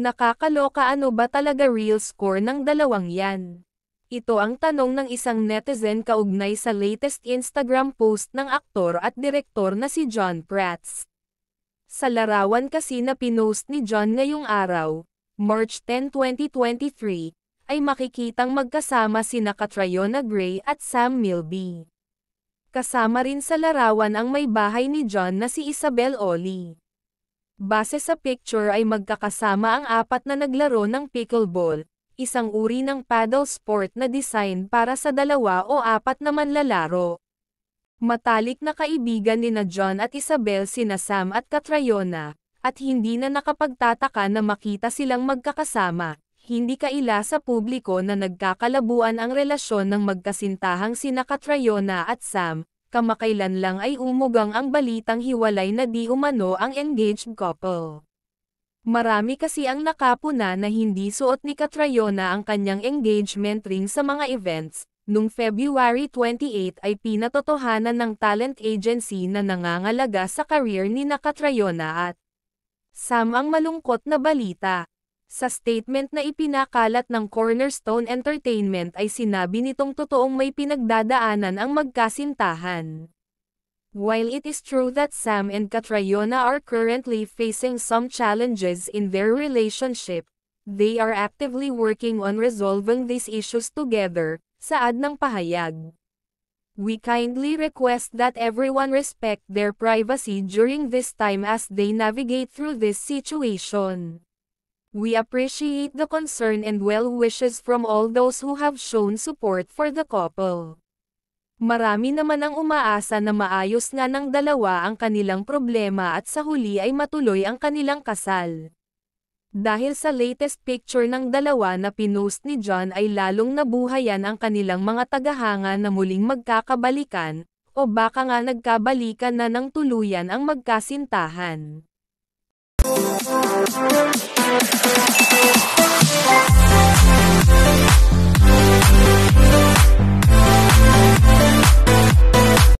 Nakakaloka ano ba talaga real score ng dalawang yan? Ito ang tanong ng isang netizen kaugnay sa latest Instagram post ng aktor at direktor na si John Prats. Sa larawan kasi na pinost ni John ngayong araw, March 10, 2023, ay makikitang magkasama sina Catriona Gray at Sam Milby. Kasama rin sa larawan ang may bahay ni John na si Isabel Oli. Base sa picture ay magkakasama ang apat na naglaro ng pickleball, isang uri ng paddle sport na design para sa dalawa o apat na manlalaro. Matalik na kaibigan ni na John at Isabel sina Sam at Katrayona, at hindi na nakapagtataka na makita silang magkakasama, hindi kaila sa publiko na nagkakalabuan ang relasyon ng magkasintahang sina Katrayona at Sam, kamakailan lang ay umugang ang balitang hiwalay na di umano ang engaged couple. Marami kasi ang nakapuna na hindi suot ni Katrayona ang kanyang engagement ring sa mga events, nung February 28 ay pinatotohanan ng talent agency na nangangalaga sa career ni Nakatrayona at Sam ang malungkot na balita, sa statement na ipinakalat ng Cornerstone Entertainment ay sinabi nitong totoong may pinagdadaanan ang magkasintahan. While it is true that Sam and Katrayona are currently facing some challenges in their relationship, they are actively working on resolving these issues together, saad ng pahayag. We kindly request that everyone respect their privacy during this time as they navigate through this situation. We appreciate the concern and well wishes from all those who have shown support for the couple. Marami naman ang umaasa na maayos nga ng dalawa ang kanilang problema at sa huli ay matuloy ang kanilang kasal. Dahil sa latest picture ng dalawa na pinost ni John ay lalong nabuhayan ang kanilang mga tagahanga na muling magkakabalikan, o baka nga nagkabalikan na ng tuluyan ang magkasintahan.